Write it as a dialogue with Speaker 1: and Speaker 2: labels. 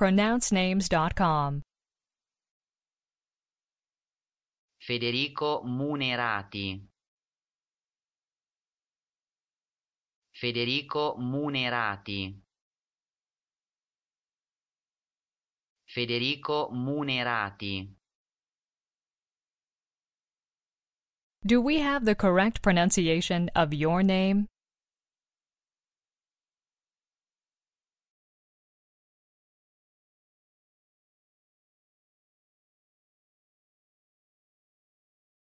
Speaker 1: pronouncenames.com.
Speaker 2: Federico Munerati. Federico Munerati. Federico Munerati.
Speaker 1: Do we have the correct pronunciation of your name?